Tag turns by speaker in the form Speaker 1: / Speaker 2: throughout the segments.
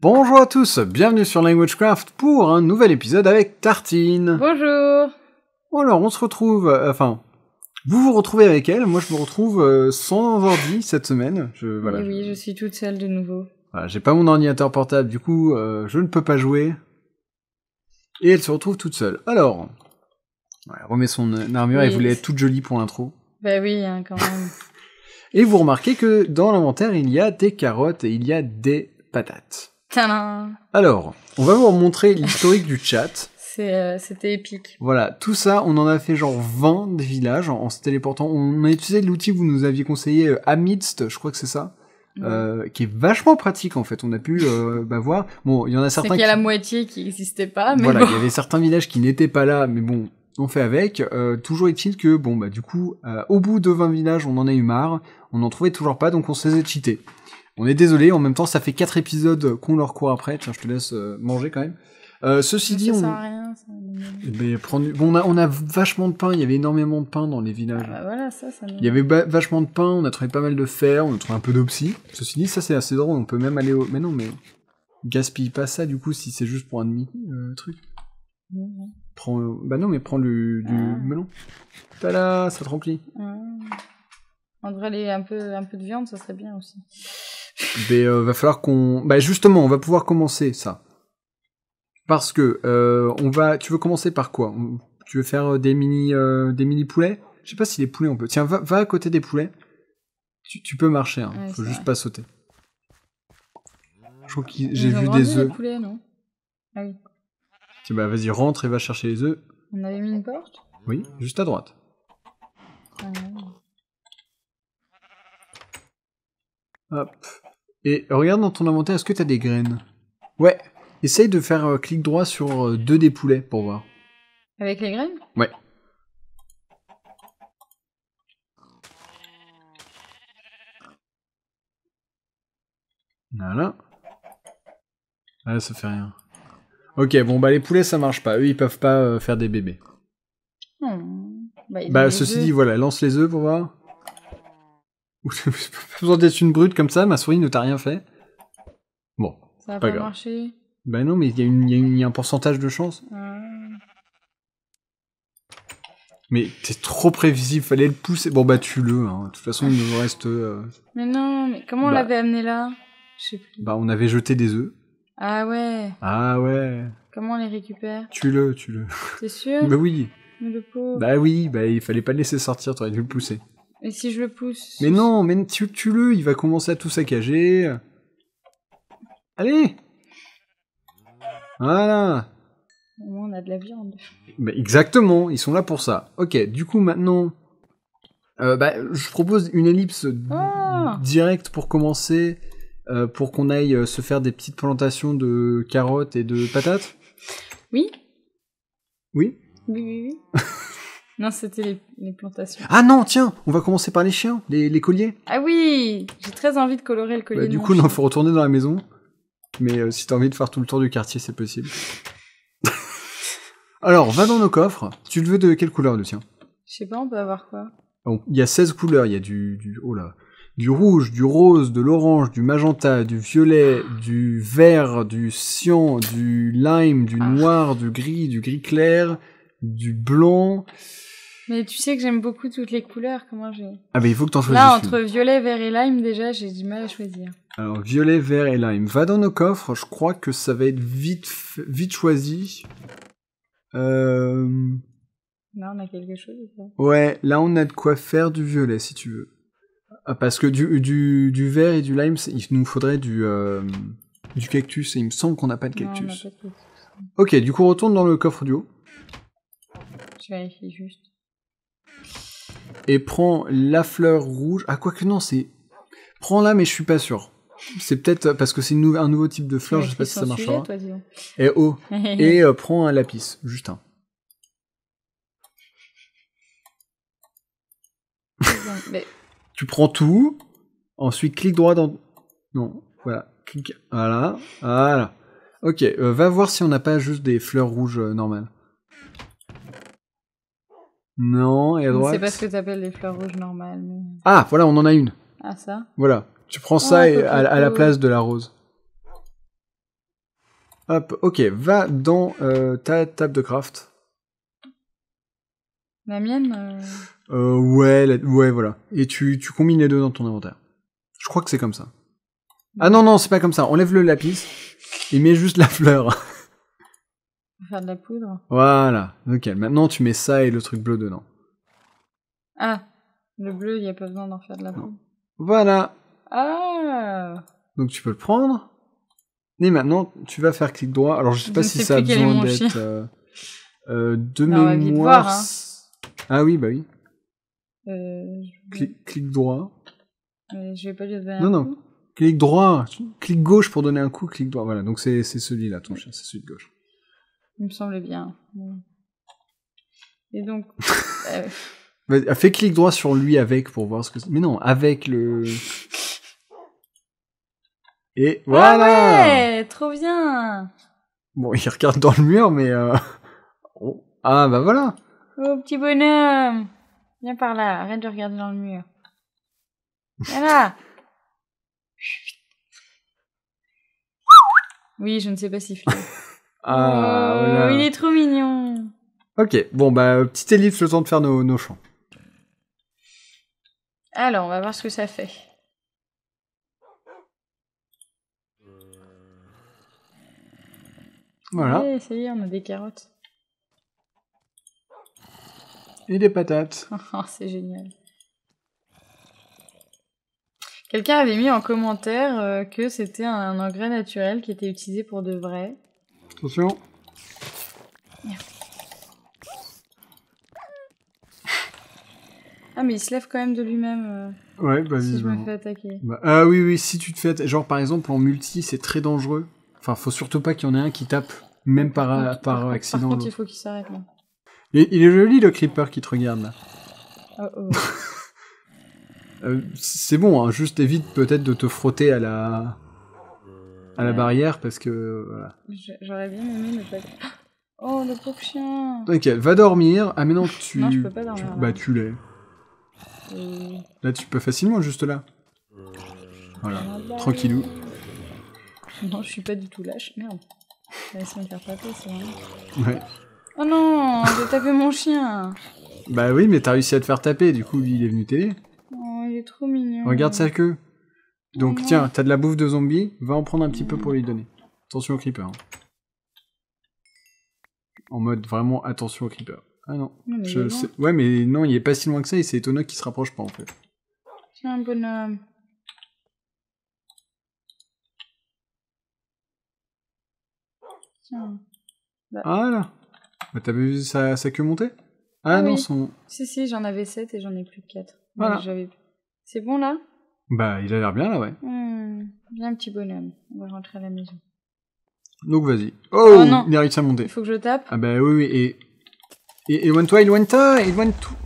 Speaker 1: Bonjour à tous, bienvenue sur LanguageCraft pour un nouvel épisode avec Tartine. Bonjour. Alors, on se retrouve, euh, enfin, vous vous retrouvez avec elle, moi je me retrouve euh, sans ordi cette semaine. Je,
Speaker 2: oui, je... suis toute seule de nouveau.
Speaker 1: j'ai pas mon ordinateur portable, du coup, euh, je ne peux pas jouer. Et elle se retrouve toute seule. Alors, elle remet son armure, elle voulait être toute jolie pour l'intro.
Speaker 2: Bah oui, hein, quand même.
Speaker 1: et vous remarquez que dans l'inventaire, il y a des carottes et il y a des patates. Alors, on va vous montrer l'historique du chat.
Speaker 2: Euh, c'était épique.
Speaker 1: Voilà, tout ça, on en a fait genre 20 villages en, se téléportant. On a utilisé l'outil que vous nous aviez conseillé, euh, Amidst, je crois que c'est ça. Euh, qui est vachement pratique en fait. On a pu bah, voir. Bon, il y en a certains. C'est qu'il y a la
Speaker 2: moitié qui n'existait pas. voilà, il y avait
Speaker 1: certains villages qui n'étaient pas là, mais bon, on fait avec. toujours est-il que bon bah du coup, au bout de 20 villages, on en a eu marre. On n'en trouvait toujours pas, donc on s'est cheaté. On est désolé, en même temps, ça fait 4 épisodes qu'on leur court après. Tiens, je te laisse euh, manger quand même. Euh, ceci dit, eh ben, on... a, vachement de pain, il y avait énormément de pain dans les villages. Ah
Speaker 2: bah il y avait
Speaker 1: vachement de pain, on a trouvé pas mal de fer, on a trouvé un peu d'opsie. Ceci dit, ça c'est assez drôle, on peut même aller au... Mais non, mais gaspille pas ça du coup si c'est juste pour un demi-truc. Euh, bah non, mais prends du ah. melon. Voilà, ça te remplit.
Speaker 2: On ah. devrait aller un peu, un peu de viande, ça serait bien aussi.
Speaker 1: Mais euh, va falloir qu'on. bah justement, on va pouvoir commencer ça. Parce que euh, on va. Tu veux commencer par quoi Tu veux faire euh, des mini, des mini poulets Je sais pas si les poulets on peut. Tiens, va, à côté des poulets. Tu, tu peux marcher. Hein. Faut juste pas sauter. Je crois que j'ai vu des œufs.
Speaker 2: Poulets, non ah
Speaker 1: Tiens, bah vas-y, rentre et va chercher les œufs.
Speaker 2: On avait mis une porte
Speaker 1: Oui, juste à droite. Ah, Hop. Et regarde dans ton inventaire, est-ce que t'as des graines Ouais. Essaye de faire euh, clic droit sur euh, deux des poulets pour voir. Avec les graines Ouais. Voilà. Ah, ça fait rien. Ok, bon, bah les poulets, ça marche pas. Eux, ils peuvent pas euh, faire des bébés.
Speaker 2: Hmm. Bah, bah ceci dit,
Speaker 1: voilà, lance les œufs pour voir. pas besoin d'être une brute comme ça, ma souris ne t'a rien fait. Bon.
Speaker 2: Ça va pas, marché.
Speaker 1: Bah non, mais il y, a un pourcentage de chance. Mais t'es trop prévisible, fallait le pousser. Bon bah tue-le, hein. de toute façon il nous reste... Euh,
Speaker 2: mais non, mais comment on bah. l'avait amené là
Speaker 1: Bah on avait jeté des œufs.
Speaker 2: Ah ouais
Speaker 1: Ah ouais
Speaker 2: Comment on les récupère
Speaker 1: Tue-le, tue-le. T'es sûr Bah oui
Speaker 2: mais le pauvre. Bah
Speaker 1: oui, bah il fallait pas le laisser sortir, t'aurais dû le pousser.
Speaker 2: Mais si je le pousse Mais
Speaker 1: non, mais tu, le, il va commencer à tout saccager. Allez Voilà
Speaker 2: Au moins, on a de la viande.
Speaker 1: Bah, exactement, ils sont là pour ça. Ok, du coup, maintenant, euh, bah, je propose une ellipse
Speaker 2: ah
Speaker 1: directe pour commencer, euh, pour qu'on aille euh, se faire des petites plantations de carottes et de patates. Oui Oui
Speaker 2: Oui, oui, oui. Non, c'était les, plantations. Ah
Speaker 1: non, tiens, on va commencer par les chiens, les, colliers.
Speaker 2: Ah oui, j'ai très envie de colorer le collier. Bah, du coup, il faut
Speaker 1: retourner dans la maison. Mais euh, si t'as envie de faire tout le tour du quartier, c'est possible. Alors, va dans nos coffres. Tu le veux de quelle couleur, le tien
Speaker 2: Je sais pas, on peut avoir quoi
Speaker 1: Il y a 16 couleurs. Il y a du, du, oh là, du rouge, du rose, de l'orange, du magenta, du violet, du vert, du cyan, du lime, du ah. noir, du gris, du gris clair, du blanc.
Speaker 2: Mais tu sais que j'aime beaucoup toutes les couleurs. Comment j'ai
Speaker 1: Ah mais il faut que t'en choisisses. Là entre
Speaker 2: violet, vert et lime déjà, j'ai du mal à choisir.
Speaker 1: Alors violet, vert et lime. Va dans nos coffres. Je crois que ça va être vite vite choisi. Euh,
Speaker 2: là on a quelque chose.
Speaker 1: Ouais, là on a de quoi faire du violet si tu veux. Ah, parce que du, du, du, vert et du lime, il nous faudrait du, euh, du cactus, et il me semble qu'on n'a pas de cactus. Ok, du coup, retourne dans le coffre du haut.
Speaker 2: Je vérifie juste
Speaker 1: et prends la fleur rouge. Ah, quoi que non, c'est. Prends-la, mais je suis pas sûr. C'est peut-être parce que c'est un nouveau type de fleur, je sais pas si ça marchera. et oh, et euh, prends un lapis, juste un. tu prends tout, ensuite clique droit dans. Non, voilà, clique. Voilà, voilà. Ok, euh, va voir si on n'a pas juste des fleurs rouges euh, normales. Non, et à droite. C'est pas
Speaker 2: ce que appelles les fleurs rouges normales.
Speaker 1: Ah, voilà, on en a une. Ah, ça Voilà. Tu prends ah, ça et à, la place de la rose. Hop, ok, va dans euh, ta table de craft.
Speaker 2: La mienne
Speaker 1: euh... euh ouais, ouais, voilà. Et tu, tu combines les deux dans ton inventaire. Je crois que c'est comme ça. Ah non, non, c'est pas comme ça. Enlève le lapis et mets juste la fleur
Speaker 2: faire de la poudre.
Speaker 1: Voilà, ok. Maintenant, tu mets ça et le truc bleu dedans.
Speaker 2: Ah, le bleu, il n'y a pas besoin d'en faire de la poudre. Voilà. Ah.
Speaker 1: Donc tu peux le prendre. Et maintenant, tu vas faire clic droit. Alors, je sais pas si ça a besoin d'être euh, euh, de hein. mémoire. Ah oui, bah oui.
Speaker 2: Euh, clic,
Speaker 1: clic, droit.
Speaker 2: je vais pas non, non.
Speaker 1: Clic droit, clic gauche pour donner un coup, clic droit. Voilà, donc c'est celui-là, ton chien, c'est celui de gauche.
Speaker 2: Il me semblait bien. Et donc.
Speaker 1: Euh, fais clic droit sur lui avec pour voir ce que. Mais non, avec le. Et ah voilà. ouais,
Speaker 2: trop bien.
Speaker 1: Bon, il regarde dans le mur, mais. Euh, oh. Ah bah voilà.
Speaker 2: Oh petit bonhomme, viens par là. Arrête de regarder dans le mur. là Oui, je ne sais pas si.
Speaker 1: Ah, oh, il est
Speaker 2: trop mignon.
Speaker 1: Ok, bon, bah, petite ellipse, le temps de faire nos, nos champs.
Speaker 2: Alors, on va voir ce que ça fait. Voilà. ça on a des carottes. Et des patates. Oh, c'est génial. Quelqu'un avait mis en commentaire euh, que c'était un engrais naturel qui était utilisé pour de vrai. Attention. Ah mais il se lève quand même de lui-même. Euh, ouais, si je me fais attaquer. Bah,
Speaker 1: ah oui oui, si tu te fais attaquer, genre par exemple en multi, c'est très dangereux. Enfin, faut surtout pas qu'il y en ait un qui tape même par par, accident. Par il faut qu'il s'arrête. Il, il est joli le creeper qui te regarde là. Oh, oh. Euh, c'est bon, hein, juste évite peut-être de te frotter à la à la barrière parce que. Voilà.
Speaker 2: J'aurais bien aimé ne pas. Oh, le pauvre chien
Speaker 1: T'inquiète, va dormir. Ah, mais non, tu. Non, je peux pas dormir. Bah, tu l'es. Euh. Là, tu peux facilement, juste là. Voilà, ah, bah, tranquillou.
Speaker 2: Euh. Non, je suis pas du tout lâche. Merde. Laisse-moi faire taper, c'est vrai. Ouais. Oh non, j'ai tapé mon chien
Speaker 1: Bah oui, mais t'as réussi à te faire taper, du coup, il est venu t'aider.
Speaker 2: Oh, il est trop mignon. Regarde sa
Speaker 1: queue. Donc tiens, t'as de la bouffe de zombie, va en prendre un petit peu pour lui donner. Attention au creeper. Hein. En mode vraiment attention au creeper. Ah non, je sais... Ouais mais non, il est pas si loin que ça et c'est étonnant qu'il se rapproche pas en fait.
Speaker 2: Tiens, un bonhomme. Tiens. Bah.
Speaker 1: Ah là bah, T'avais vu sa, queue monter ah, ah non, son...
Speaker 2: Si si, j'en avais 7 et j'en ai plus que 4. Voilà. C'est bon là
Speaker 1: bah, il a l'air bien là, ouais.
Speaker 2: bien, hmm, petit bonhomme. On va rentrer à la maison.
Speaker 1: Donc, vas-y. Oh, oh Il arrive à Il faut que je tape. Ah, bah oui, oui. Et. et éloigne-toi, éloigne-toi, éloigne-toi.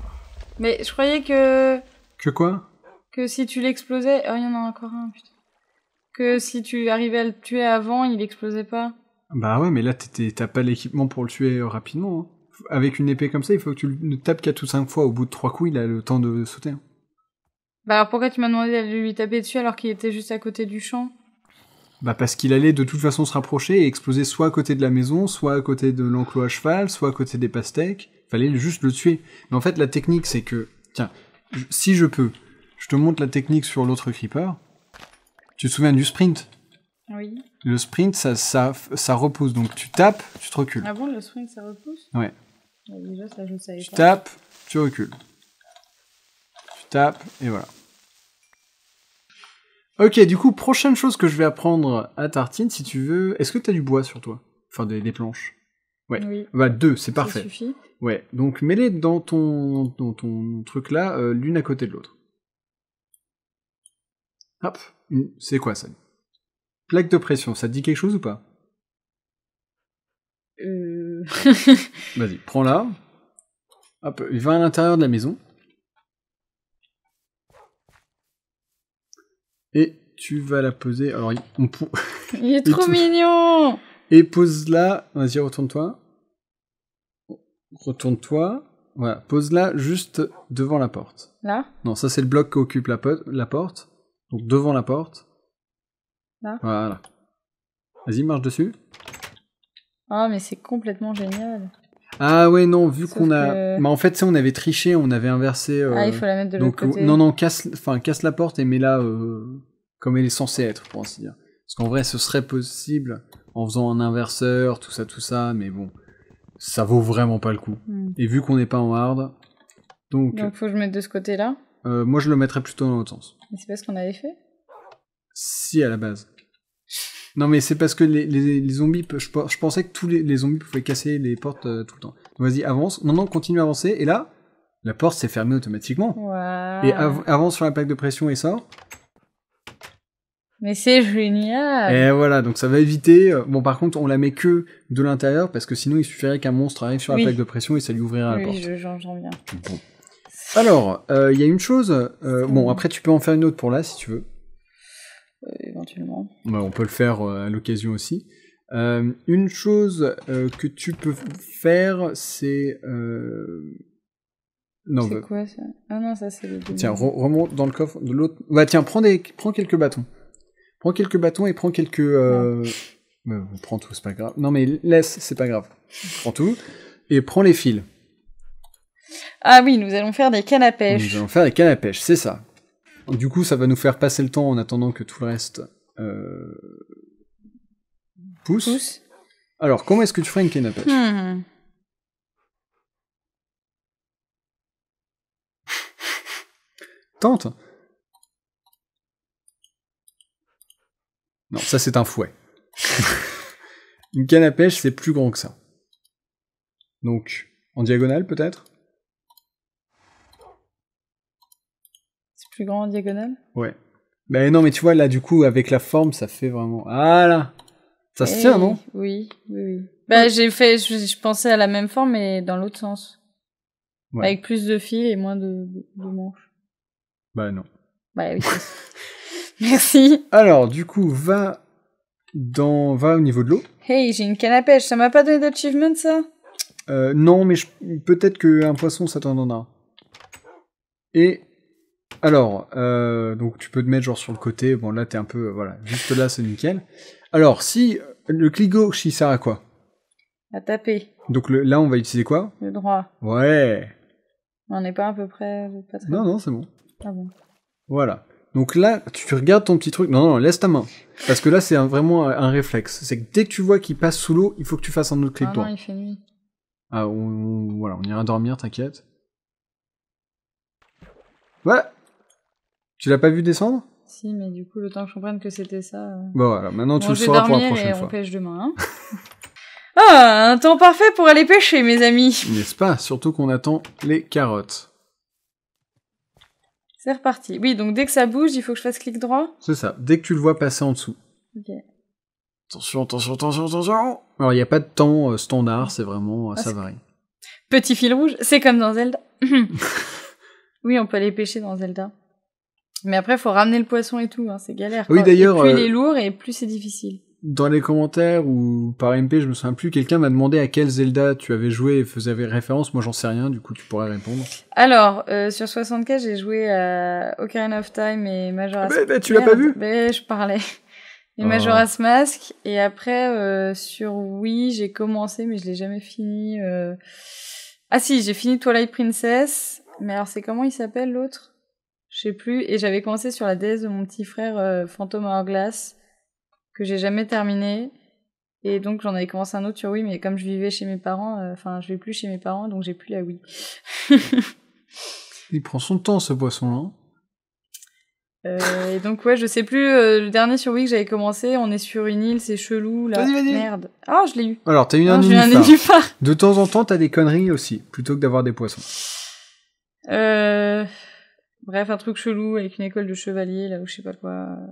Speaker 2: Mais je croyais que. Que quoi Que si tu l'explosais. Oh, il y en a encore un, putain. Que si tu arrivais à le tuer avant, il explosait pas.
Speaker 1: Bah ouais, mais là, t'as pas l'équipement pour le tuer euh, rapidement. Hein. Avec une épée comme ça, il faut que tu le tapes 4 ou 5 fois. Au bout de 3 coups, il a le temps de sauter. Hein.
Speaker 2: Bah alors pourquoi tu m'as demandé de lui taper dessus alors qu'il était juste à côté du champ
Speaker 1: Bah parce qu'il allait de toute façon se rapprocher et exploser soit à côté de la maison, soit à côté de l'enclos à cheval, soit à côté des pastèques. Fallait juste le tuer. Mais en fait la technique c'est que, tiens, si je peux, je te montre la technique sur l'autre creeper. Tu te souviens du sprint Oui. Le sprint ça, ça, repousse, donc tu tapes, tu te recules. Ah
Speaker 2: bon, le sprint ça repousse Ouais. Déjà, ça, je savais tu tapes,
Speaker 1: tu recules. Tap, et voilà. Ok, du coup, prochaine chose que je vais apprendre à Tartine, si tu veux. Est-ce que tu as du bois sur toi Enfin, des, planches Ouais. Oui. Bah, deux, c'est parfait. Ça suffit. Ouais, donc mets-les dans ton, ton truc là, euh, l'une à côté de l'autre. Hop, c'est quoi ça Plaque de pression, ça te dit quelque chose ou pas
Speaker 2: euh...
Speaker 1: Vas-y, prends-la. Hop, il va à l'intérieur de la maison. Et tu vas la poser. Alors, on Il est trop mignon Et pose-la. Vas-y, retourne-toi. Retourne-toi. Voilà, pose-la juste devant la porte. Là Non, ça c'est le bloc qui occupe la, la porte. Donc devant la porte. Là Voilà. Vas-y, marche dessus.
Speaker 2: Ah, oh, mais c'est complètement génial.
Speaker 1: Ah ouais, non, vu qu'on a. Bah, en fait, si on avait triché, on avait inversé. Euh, ah, il faut la mettre de l'autre côté. Non, non, casse, enfin, casse la porte et mets-la euh, comme elle est censée être, pour ainsi dire. Parce qu'en vrai, ce serait possible en faisant un inverseur, tout ça, tout ça, mais bon, ça vaut vraiment pas le coup. Hmm. Et vu qu'on n'est pas en hard. Donc. Donc,
Speaker 2: faut que je mette de ce côté-là
Speaker 1: euh, Moi, je le mettrais plutôt dans l'autre sens.
Speaker 2: Mais c'est pas ce qu'on avait fait
Speaker 1: Si, à la base. Non, mais c'est parce que les, zombies, je, pensais que tous les, zombies pouvaient casser les portes euh, tout le temps. Vas-y, avance. Non, non, continue à avancer. Et là, la porte s'est fermée automatiquement.
Speaker 2: Et avance
Speaker 1: sur la plaque de pression et sort.
Speaker 2: Mais c'est génial. Et
Speaker 1: voilà, donc ça va éviter. Euh, bon, par contre, on la met que de l'intérieur parce que sinon, il suffirait qu'un monstre arrive sur la plaque de pression et ça lui ouvrira la porte.
Speaker 2: Oui, bien.
Speaker 1: Alors, euh, il y a une chose. bon, après, tu peux en faire une autre pour là si tu veux. Euh, éventuellement. Bah, on peut le faire euh, à l'occasion aussi. Euh, une chose que tu peux faire, c'est non, c'est bah,
Speaker 2: quoi ça Ah non, ça c'est le. Tiens,
Speaker 1: remonte dans le coffre de l'autre. Bah, tiens, prends des, prends quelques bâtons. Prends quelques bâtons et prends quelques. Euh... prends tout, c'est pas grave. Non mais laisse, c'est pas grave. Prends tout et prends les fils.
Speaker 2: Ah oui, nous allons faire des cannes à pêche. Nous
Speaker 1: allons faire des cannes à pêche, c'est ça. Du coup, ça va nous faire passer le temps en attendant que tout le reste euh, pousse. Alors, comment est-ce que tu ferais une canne à pêche Tente Non, ça c'est un fouet. une canne à pêche, c'est plus grand que ça. Donc, en diagonale peut-être
Speaker 2: plus grand en diagonale
Speaker 1: Ouais. Ben non, mais tu vois, là, du coup, avec la forme, ça fait vraiment. Ah là Ça se tient, eh non
Speaker 2: Oui, oui, oui. Bah, j'ai fait, je, pensais à la même forme, mais dans l'autre sens. Ouais. Avec plus de fils et moins de, manches. Bah non. Bah oui.
Speaker 1: Merci. Alors, du coup, va dans, va au niveau de l'eau.
Speaker 2: Hey, j'ai une canne à pêche. Ça m'a pas donné d'achievement, ça
Speaker 1: euh, Non, mais peut-être qu'un poisson, ça t'en donnera. Et alors, euh, donc tu peux te mettre genre sur le côté. Bon, là, t'es un peu. Euh, voilà, juste là, c'est nickel. Alors, si le clic gauche, il sert à quoi À taper. Donc là, on va utiliser quoi Le droit. Ouais.
Speaker 2: On n'est pas à peu près. Euh, non, non, c'est bon. Ah bon.
Speaker 1: Voilà. Donc là, tu regardes ton petit truc. Non, non, laisse ta main. Parce que là, c'est vraiment un réflexe. C'est que dès que tu vois qu'il passe sous l'eau, il faut que tu fasses un autre clic ah droit. Non, il fait nuit. Ah, on, voilà, on ira dormir, t'inquiète. Ouais.
Speaker 2: Tu l'as pas vu descendre Si, mais du coup, le temps que je comprenne que c'était ça. Euh. Bon, voilà, maintenant bon, tu le sauras pour la prochaine fois. On pêche demain. Hein. ah, un temps parfait pour aller pêcher, mes amis.
Speaker 1: N'est-ce pas Surtout qu'on attend les carottes.
Speaker 2: C'est reparti. Oui, donc dès que ça bouge, il faut que je fasse clic droit.
Speaker 1: C'est ça. Dès que tu le vois passer en dessous. Ok. Attention, attention, attention, attention. Alors, il n'y a pas de temps euh, standard, c'est vraiment, euh, ça varie.
Speaker 2: Petit fil rouge, c'est comme dans Zelda. oui, on peut aller pêcher dans Zelda. Mais après, faut ramener le poisson et tout, hein, c'est galère. Oui, d'ailleurs. Plus il euh, est lourd et plus c'est difficile.
Speaker 1: Dans les commentaires ou par MP, je me souviens plus, quelqu'un m'a demandé à quel Zelda tu avais joué et faisait référence. Moi, j'en sais rien, du coup, tu pourrais répondre.
Speaker 2: Alors, euh, sur 64, j'ai joué à Ocarina of Time et Majora's Mask. Ah, bah, bah, tu l'as pas vu bah, je parlais.
Speaker 1: Et ah. Majora's
Speaker 2: Mask. Et après, euh, sur Wii, j'ai commencé, mais je l'ai jamais fini. Ah si, j'ai fini Twilight Princess. Mais alors, c'est comment il s'appelle l'autre je sais plus. Et j'avais commencé sur la déesse de mon petit frère euh, Fantôme en glace, que j'ai jamais terminé. Et donc j'en avais commencé un autre sur Wii, mais comme je vivais chez mes parents, euh, enfin je je vais plus chez mes parents, donc j'ai plus la Wii.
Speaker 1: Il prend son temps ce poisson-là. Hein.
Speaker 2: Euh, et donc ouais, je sais plus le dernier sur Wii que j'avais commencé. On est sur une île, c'est chelou là. y Merde. Ah, je l'ai eu. Alors t'as eu un, De
Speaker 1: temps en temps, t'as des conneries aussi, plutôt que d'avoir des poissons.
Speaker 2: Euh... Bref, un truc chelou avec une école de chevaliers, là, où je sais pas quoi. Euh.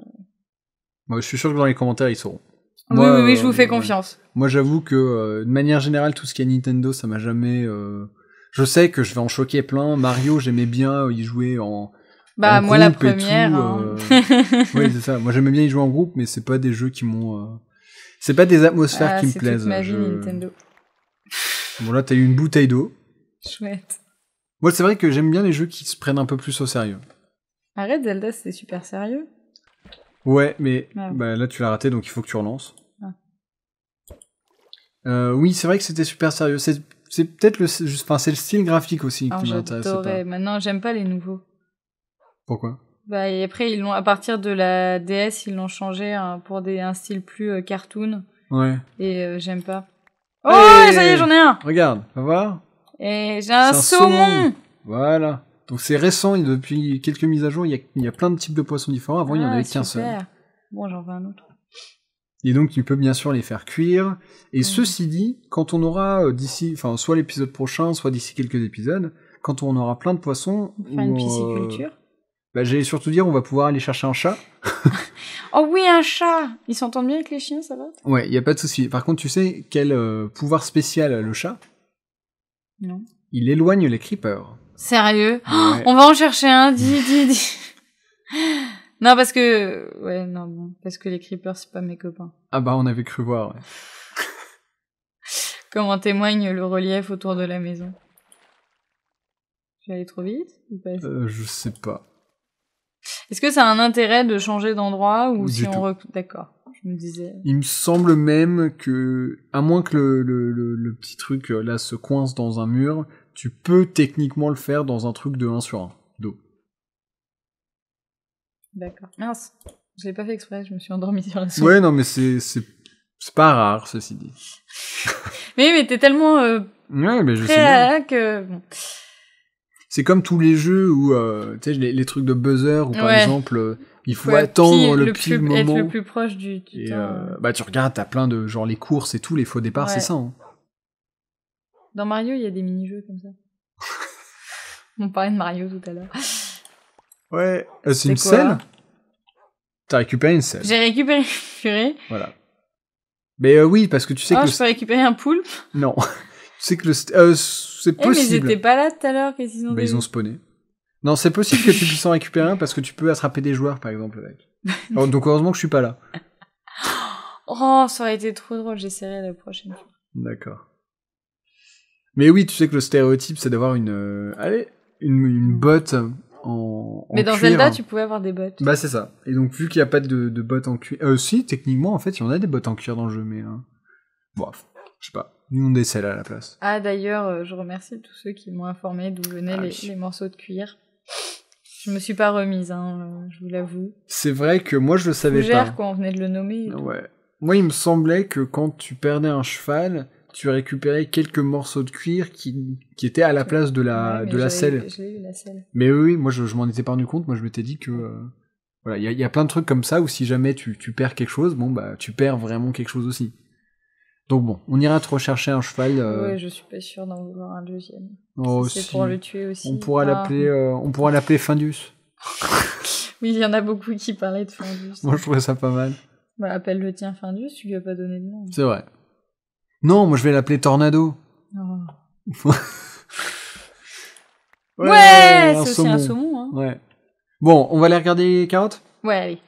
Speaker 1: Moi, je suis sûr que dans les commentaires, ils sauront. Oui, oui, oui, je euh, vous fais confiance. Moi, j'avoue que, euh, de manière générale, tout ce qui est Nintendo, ça m'a jamais. Je sais que je vais en choquer plein. Mario, j'aimais bien y jouer en. Bah, moi, la première. oui, hein. c'est ça. Moi, j'aimais bien y jouer en groupe, mais c'est pas des jeux qui m'ont. C'est pas des atmosphères ah, qui me plaisent. C'est Nintendo. Bon, là, t'as eu une bouteille d'eau. Chouette. Moi, c'est vrai que j'aime bien les jeux qui se prennent un peu plus au sérieux.
Speaker 2: Arrête, Zelda, c'était super sérieux.
Speaker 1: Ouais, mais ah bah, là, tu l'as raté, donc il faut que tu relances. Ah. Euh, oui, c'est vrai que c'était super sérieux. C'est, peut-être le, enfin, c'est le style graphique aussi qui ah, m'intéresse. Pas...
Speaker 2: Maintenant, j'aime pas les nouveaux. Pourquoi bah, et après, ils l'ont, à partir de la DS, ils l'ont changé hein, pour des, un style plus euh, cartoon. Ouais. Et euh, j'aime pas. Oh, ça y est, j'en ai un
Speaker 1: Regarde, va voir.
Speaker 2: Et j'ai un, saumon.
Speaker 1: Voilà. Donc c'est récent, depuis quelques mises à jour, il y, a, plein de types de poissons différents. Avant, il y en ah, avait qu'un seul.
Speaker 2: Bon, j'en veux un autre.
Speaker 1: Et donc tu peux bien sûr les faire cuire. Et ceci dit, quand on aura euh, d'ici, enfin soit l'épisode prochain, soit d'ici quelques épisodes, quand on aura plein de poissons, on faire une euh, pisciculture. bah, j'allais surtout dire, on va pouvoir aller chercher un chat.
Speaker 2: oh oui, un chat. Ils s'entendent bien avec les chiens, ça va
Speaker 1: Ouais, il y a pas de souci. Par contre, tu sais quel euh, pouvoir spécial a le chat non. Il éloigne les creepers.
Speaker 2: Sérieux oh, On va en chercher un, dis, dis, dis. non, parce que... Ouais, non, bon. Parce que les creepers, c'est pas mes copains.
Speaker 1: Ah bah, on avait cru voir, ouais.
Speaker 2: Comme témoigne le relief autour de la maison. J'allais trop vite euh,
Speaker 1: Je sais pas.
Speaker 2: Est-ce que ça a un intérêt de changer d'endroit ou si on... D'accord. Il me
Speaker 1: semble même que, à moins que le, le, le, petit truc euh, là se coince dans un mur, tu peux techniquement le faire dans un truc de 1 sur 1 d'eau.
Speaker 2: D'accord. Mince, je l'ai pas fait exprès, je me suis endormi sur la scène. Ouais, non, mais
Speaker 1: c'est, c'est, c'est pas rare, ceci dit.
Speaker 2: mais mais t'es tellement. Euh,
Speaker 1: ouais, mais je sais. que. C'est comme tous les jeux où, euh, tu sais, les, trucs de buzzer, ou par exemple, il faut attendre le, plus, Être le plus proche du, euh, bah, tu regardes, t'as plein de. Genre les courses et tout, les faux départs, c'est ça. Hein.
Speaker 2: Dans Mario, il y a des mini-jeux comme ça. On parlait de Mario tout à l'heure.
Speaker 1: Ouais, euh, c'est une selle T'as récupéré une selle. J'ai récupéré Voilà. Mais euh, oui, parce que tu sais que. Oh, que. je
Speaker 2: peux récupérer un poulpe
Speaker 1: Non. tu sais que le. c'est possible. Eh, mais ils étaient
Speaker 2: pas là tout à l'heure, qu'est-ce qu'ils ont bah, Ils ont
Speaker 1: spawné. Non, c'est possible que tu puisses en récupérer un parce que tu peux attraper des joueurs, par exemple, avec. Oh, donc, heureusement que je suis pas là.
Speaker 2: Oh, ça aurait été trop drôle, j'essaierai la prochaine fois.
Speaker 1: D'accord. Mais oui, tu sais que le stéréotype, c'est d'avoir une. Euh, allez, une, botte en. cuir. Mais dans Zelda, tu pouvais avoir des bottes. Bah, c'est ça. Et donc, vu qu'il n'y a pas de, bottes en cuir. Euh, si, techniquement, en fait, il y en a des bottes en cuir dans le jeu, mais. hein, Bon, je sais pas. Nous, on décèle à la place.
Speaker 2: Ah, d'ailleurs, euh, je remercie tous ceux qui m'ont informé d'où venaient ah les, les morceaux de cuir. Je me suis pas remise, hein, euh, je vous l'avoue.
Speaker 1: C'est vrai que moi je le savais Fougère, pas. quoi, on venait de le nommer. Ouais. Moi il me semblait que quand tu perdais un cheval, tu récupérais quelques morceaux de cuir qui, qui étaient à la place de la, de la selle. Mais oui, moi je, je m'en étais pas rendu compte, moi je m'étais dit que... Euh, voilà, il y a, y plein de trucs comme ça où si jamais tu, tu perds quelque chose, bon bah tu perds vraiment quelque chose aussi. Donc bon, on ira te rechercher un cheval. Euh, ouais,
Speaker 2: je suis pas sûre d'en vouloir un deuxième. Oh c'est pour le tuer aussi. On pourra ah. l'appeler, euh,
Speaker 1: on pourra l'appeler Findus.
Speaker 2: oui, il y en a beaucoup qui parlaient de Findus. moi, je trouvais ça pas mal. Bah, appelle le tien Findus, tu lui as pas donné de nom. C'est
Speaker 1: vrai. Non, moi je vais l'appeler Tornado.
Speaker 2: Oh. ouais, c'est aussi un saumon. Hein.
Speaker 1: Ouais. Bon, on va aller regarder les carottes.
Speaker 2: Ouais, allez.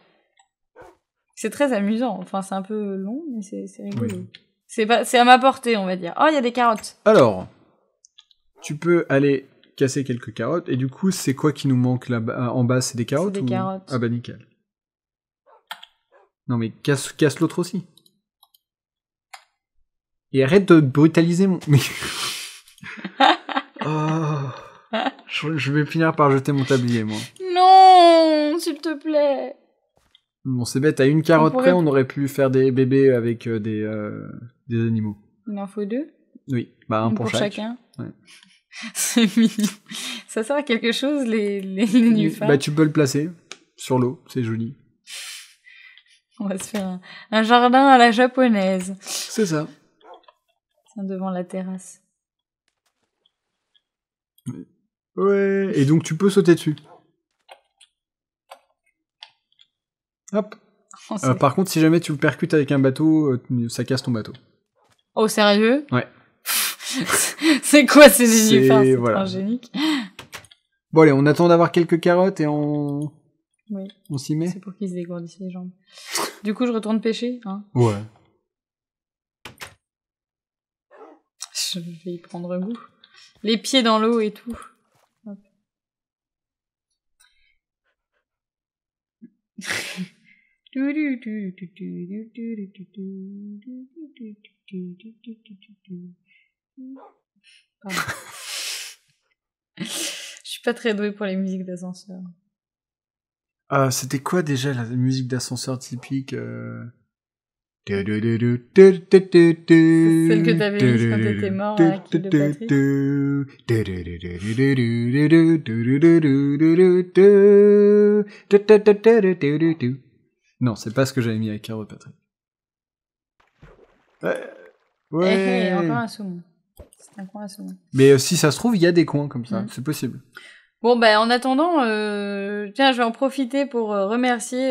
Speaker 2: C'est très amusant. Enfin, c'est un peu long, mais c'est rigolo. C'est à ma portée, on va dire. Oh, il y a des carottes.
Speaker 1: Alors, tu peux aller casser quelques carottes. Et du coup, c'est quoi qui nous manque là euh, en bas C'est des carottes des carottes. Ah bah nickel. Non mais casse, casse l'autre aussi. Et arrête de brutaliser mon. Mais... Oh. je vais finir par jeter mon tablier, moi.
Speaker 2: Non, s'il te plaît.
Speaker 1: Bon, c'est bête, à une carotte près, on aurait pu faire des bébés avec euh, euh, des, animaux.
Speaker 2: Il en faut deux Oui,
Speaker 1: bah un pour, chacun.
Speaker 2: c'est Ça sert à quelque chose, les, les, bah, tu
Speaker 1: peux le placer sur l'eau, c'est joli.
Speaker 2: On va se faire un, un jardin à la japonaise. C'est ça. Devant la terrasse.
Speaker 1: Ouais, et donc tu peux sauter dessus. Hop. Oh, euh, par contre, si jamais tu le percutes avec un bateau, euh, ça casse ton bateau.
Speaker 2: Oh, sérieux Ouais. c'est quoi ces univers C'est voilà. génique.
Speaker 1: Bon, allez, on attend d'avoir quelques carottes et on.
Speaker 2: Oui. On s'y met C'est pour qu'ils se dégourdissent les jambes. Du coup, je retourne pêcher. Hein ouais. Je vais y prendre goût. Les pieds dans l'eau et tout. Je suis pas très doué pour les musiques d'ascenseur.
Speaker 1: Ah, c'était quoi déjà la musique d'ascenseur typique euh? Celle que t'avais quand t'étais mort non, c'est pas ce que j'avais mis avec Caro Patrick. Ouais. Eh, eh, c'est
Speaker 2: un coin à saumon.
Speaker 1: Mais euh, si ça se trouve, il y a des coins comme ça. Mm. C'est possible.
Speaker 2: Bon, ben, en attendant, euh, tiens, je vais en profiter pour euh, remercier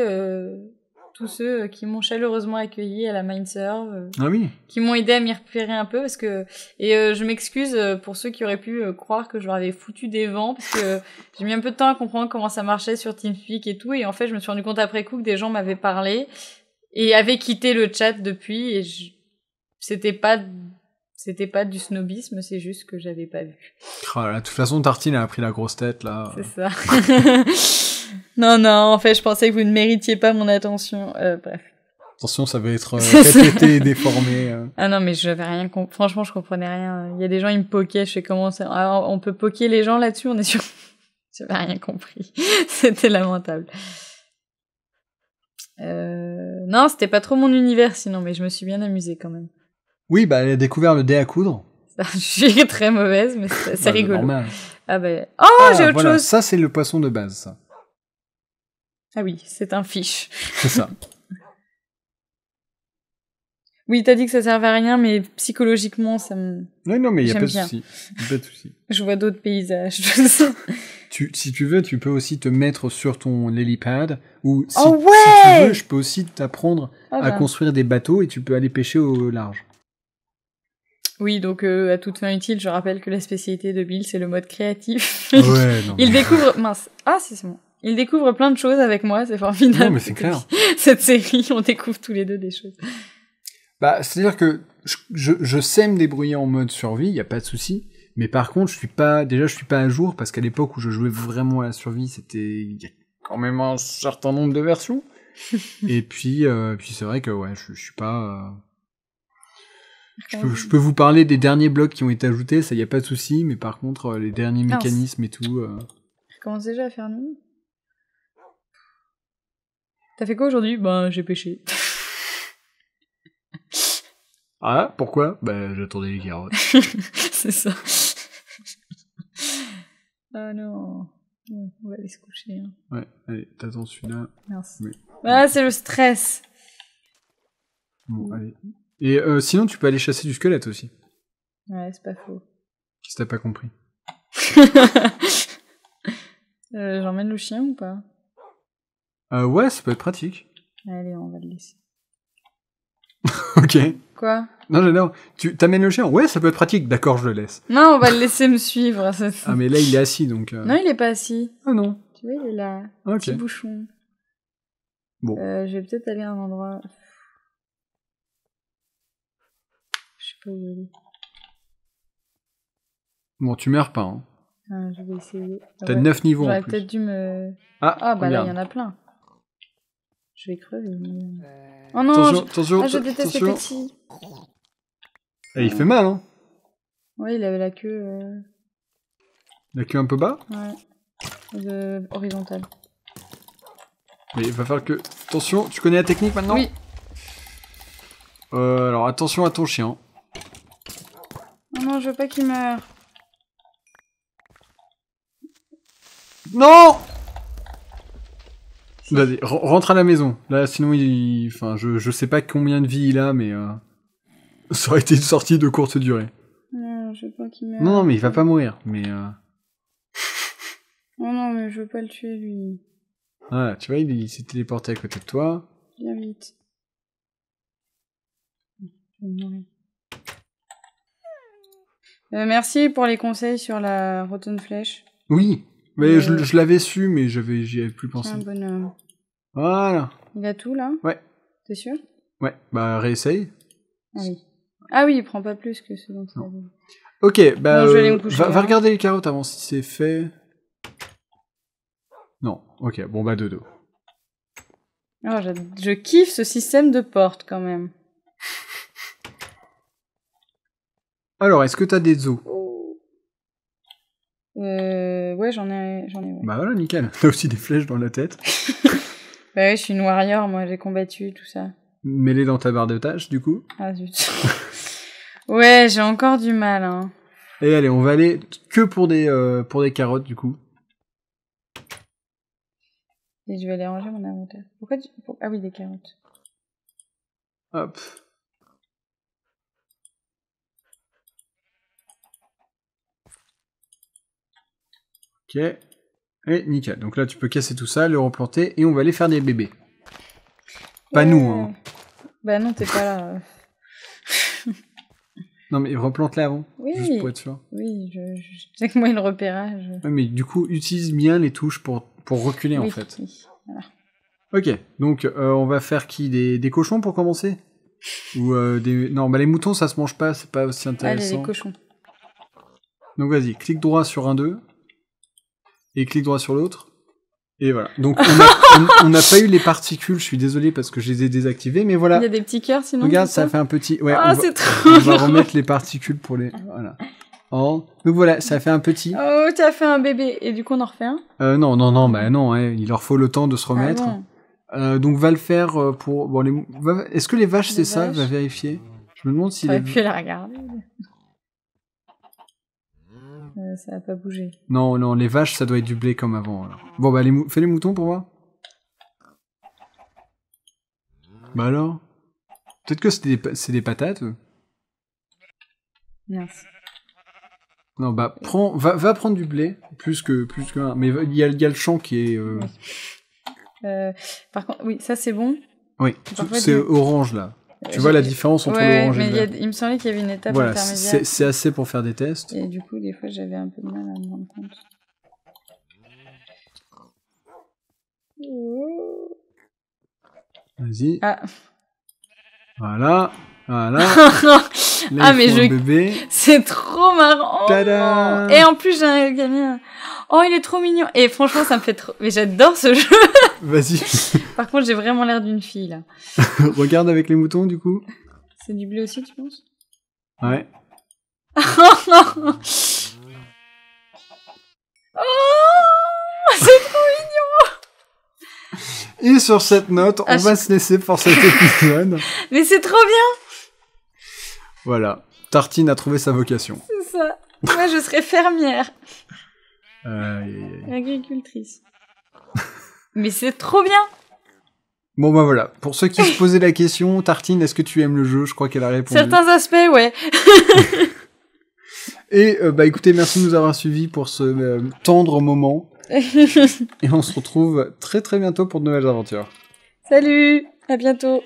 Speaker 2: tous ceux euh, qui m'ont chaleureusement accueilli à la Mindserve, euh, ah qui m'ont aidé à m'y repérer un peu parce que et euh, je m'excuse pour ceux qui auraient pu croire que je leur avais foutu des vents parce que j'ai mis un peu de temps à comprendre comment ça marchait sur TeamSpeak et tout et en fait je me suis rendu compte après coup que des gens m'avaient parlé et avaient quitté le chat depuis et c'était pas c'était pas du snobisme, c'est juste que j'avais pas vu.
Speaker 1: Oh de toute façon, Tartine a pris la grosse tête là. C'est
Speaker 2: ça. Non, non, en fait, je pensais que vous ne méritiez pas mon attention. Euh, bref.
Speaker 1: Attention, ça va être euh, répété et déformé. Euh.
Speaker 2: Ah non, mais je rien compris. Franchement, je comprenais rien. Il y a des gens, ils me poquaient. Je sais comment ça... Alors, ah, on peut poquer les gens là-dessus, on est sûr. n'avais rien compris. c'était lamentable. Euh... Non, c'était pas trop mon univers sinon, mais je me suis bien amusée quand même.
Speaker 1: Oui, bah elle a découvert le dé à coudre.
Speaker 2: je suis très mauvaise, mais c'est bah, rigolo. Ah ben, Oh, ah, j'ai autre chose. Ça,
Speaker 1: c'est le poisson de base, ça.
Speaker 2: Ah oui, c'est un fiche. C'est ça. oui, t'as dit que ça servait à rien, mais psychologiquement, ça me. Non, non, mais il a pas de soucis. je vois d'autres paysages.
Speaker 1: si tu veux, tu peux aussi te mettre sur ton lélipad. Ou si, oh ouais tu veux, je peux aussi t'apprendre ah à bah. construire des bateaux et tu peux aller pêcher au large.
Speaker 2: Oui, donc euh, à toute fin utile, je rappelle que la spécialité de Bill, c'est le mode créatif. Il découvre. Mince. Ah, c'est bon. Il découvre plein de choses avec moi, c'est formidable. Non, mais c'est clair. Cette série, on découvre tous les deux des choses.
Speaker 1: Bah, c'est-à-dire que je, je, je, sais me débrouiller en mode survie, il n'y a pas de souci. Mais par contre, je suis pas, déjà, je suis pas à jour parce qu'à l'époque où je jouais vraiment à la survie, c'était, il y a quand même un certain nombre de versions. et puis, euh, puis c'est vrai que, ouais, je, je suis pas, euh, Je peux, vous parler des derniers blocs qui ont été ajoutés, ça y a pas de souci, mais par contre euh, les derniers mécanismes et tout. Euh...
Speaker 2: Je commence déjà à faire nuit. Ça fait quoi aujourd'hui Ben, j'ai pêché.
Speaker 1: ah, pourquoi Ben, j'attendais les carottes. c'est
Speaker 2: ça. Ah non. On va aller se coucher. Hein.
Speaker 1: Ouais, allez, t'attends celui-là. Merci. Mais...
Speaker 2: Ah, c'est le stress. Bon,
Speaker 1: allez. Et euh, sinon, tu peux aller chasser du squelette aussi.
Speaker 2: Ouais, c'est pas faux.
Speaker 1: Si t'as pas compris
Speaker 2: euh, J'emmène le chien ou pas
Speaker 1: euh, ouais, ça peut être pratique.
Speaker 2: Allez, on va le laisser.
Speaker 1: ok. Quoi Non, non, Tu t'amènes le chien Ouais, ça peut être pratique. D'accord, je le laisse.
Speaker 2: Non, on va le laisser me suivre. Ah, mais là, il est assis, donc... Euh. Non, il est pas assis. Ah non. Tu vois, il est là. Petit bouchon. Bon. Euh, je vais peut-être aller à un endroit... Je sais pas où aller.
Speaker 1: Bon, tu meurs pas, hein.
Speaker 2: Ah, je vais essayer. T'as 9 niveaux en plus. J'aurais peut-être dû me... Ah, ah, bah là, il y en a plein. Je vais crever. Euh, oh non, attention, je... Ah, déteste
Speaker 1: eh, il fait mal, hein
Speaker 2: Ouais, il avait la queue. Euh.
Speaker 1: La queue un peu bas
Speaker 2: Ouais. Horizontale.
Speaker 1: Mais il va falloir que. Attention, tu connais la technique maintenant Oui. Euh, alors attention à ton chien.
Speaker 2: Oh non, je veux pas qu'il meure. Non
Speaker 1: Vas-y, rentre à la maison. Là, sinon, enfin, je, je sais pas combien de vie il a, mais euh, ça aurait été une sortie de courte durée.
Speaker 2: Non, Non, mais il va pas
Speaker 1: mourir. Mais. Euh.
Speaker 2: Non, mais je veux pas le tuer, lui.
Speaker 1: Ah, tu vois, il, s'est téléporté à côté de toi.
Speaker 2: Viens vite. Euh, merci pour les conseils sur la Rotten Flèche.
Speaker 1: Oui, mais je, l'avais su, mais j'avais, j'y avais plus pensé. Un voilà.
Speaker 2: Il a tout là Ouais. T'es sûr
Speaker 1: Ouais, bah réessaye.
Speaker 2: Ah oui. Ah oui, il prend pas plus que ce dont ça. Ok, bah. Euh, va,
Speaker 1: regarder les carottes avant si c'est fait. Non, ok, bon bah dodo.
Speaker 2: Oh, je, kiffe ce système de porte quand même.
Speaker 1: Alors, est-ce que t'as des os
Speaker 2: Euh, ouais, j'en ai, ai. Bah
Speaker 1: voilà, nickel. T'as aussi des flèches dans la tête.
Speaker 2: Bah oui, je suis une warrior, moi, j'ai combattu, tout ça.
Speaker 1: Mêlé dans ta barre de tâches, du coup
Speaker 2: Ah zut. ouais, j'ai encore du mal, hein.
Speaker 1: Et eh, allez, on va aller que pour des, euh, pour des carottes, du coup.
Speaker 2: Et je vais aller ranger mon inventaire. Pourquoi tu... Ah oui, des carottes. Hop.
Speaker 1: Ok. Et nickel. Donc là, tu peux casser tout ça, le replanter, et on va aller faire des bébés. Pas nous, euh, hein.
Speaker 2: Bah non, t'es pas là.
Speaker 1: non, mais replante-la avant. Oui. Juste pour être sûr.
Speaker 2: Oui, je, que moi, le repérage.
Speaker 1: mais du coup, utilise bien les touches pour, pour reculer, en fait. Oui. Ok, donc euh, on va faire qui des, cochons pour commencer Ou euh, des... Non, bah les moutons, ça se mange pas, c'est pas aussi intéressant. Allez, les cochons. Donc vas-y, clique droit sur un d'eux et clique droit sur l'autre. Et voilà. Donc on n'a pas eu les particules, je suis désolé parce que je les ai désactivées, mais voilà. Il y a
Speaker 2: des petits cœurs sinon. Regarde, ça fait un
Speaker 1: petit. Ouais, ah, c'est Trop on va remettre les particules pour les. Voilà. Oh. Donc voilà, ça fait un petit.
Speaker 2: Oh, t'as fait un bébé et du coup on en refait un.
Speaker 1: Euh, non, non, non, bah non, hein, il leur faut le temps de se ah remettre. Euh, donc va le faire euh, pour. Bon, les... Est-ce que les vaches c'est ça Va vérifier. Je me demande si. Les... pu
Speaker 2: la regarder ça pas bougé.
Speaker 1: Non, non, les vaches, ça doit être du blé comme avant. Bon, bah, les fais les moutons pour moi. Bah alors Peut-être que c'est des, patates Merci. Non, bah, prends, va, prendre du blé, plus que plus Mais il y a, y a, le champ qui est. Euh,
Speaker 2: euh, par contre, oui, ça c'est bon. Oui, c'est
Speaker 1: orange là. Tu vois la différence entre l'orange et le
Speaker 2: Il me semblait qu'il y avait une étape voilà, C'est
Speaker 1: assez pour faire des tests.
Speaker 2: Et du coup, des fois, j'avais un peu de mal à me rendre compte. Vas-y. Ah.
Speaker 1: Voilà. ah, mais je. C'est
Speaker 2: trop marrant. Et en plus, j'ai un gamin. Oh, il est trop mignon. Et franchement, ça me fait trop. Mais j'adore ce jeu. Vas-y. Par contre, j'ai vraiment l'air d'une fille, là.
Speaker 1: Regarde avec les moutons, du coup.
Speaker 2: C'est du bleu aussi, tu penses Ouais. oh C'est
Speaker 1: trop mignon Et sur cette note, on ah, va se laisser pour cet épisode.
Speaker 2: Mais c'est trop bien
Speaker 1: voilà. Tartine a trouvé sa vocation.
Speaker 2: C'est ça. Moi, je serais fermière. Agricultrice. Mais c'est trop bien
Speaker 1: Bon bah voilà, pour ceux qui se posaient la question, Tartine, est-ce que tu aimes le jeu Je crois qu'elle a répondu. Certains
Speaker 2: aspects, ouais.
Speaker 1: Et euh, bah écoutez, merci de nous avoir suivis pour ce euh, tendre moment.
Speaker 2: Et
Speaker 1: on se retrouve très très bientôt pour de nouvelles aventures.
Speaker 2: Salut, à bientôt.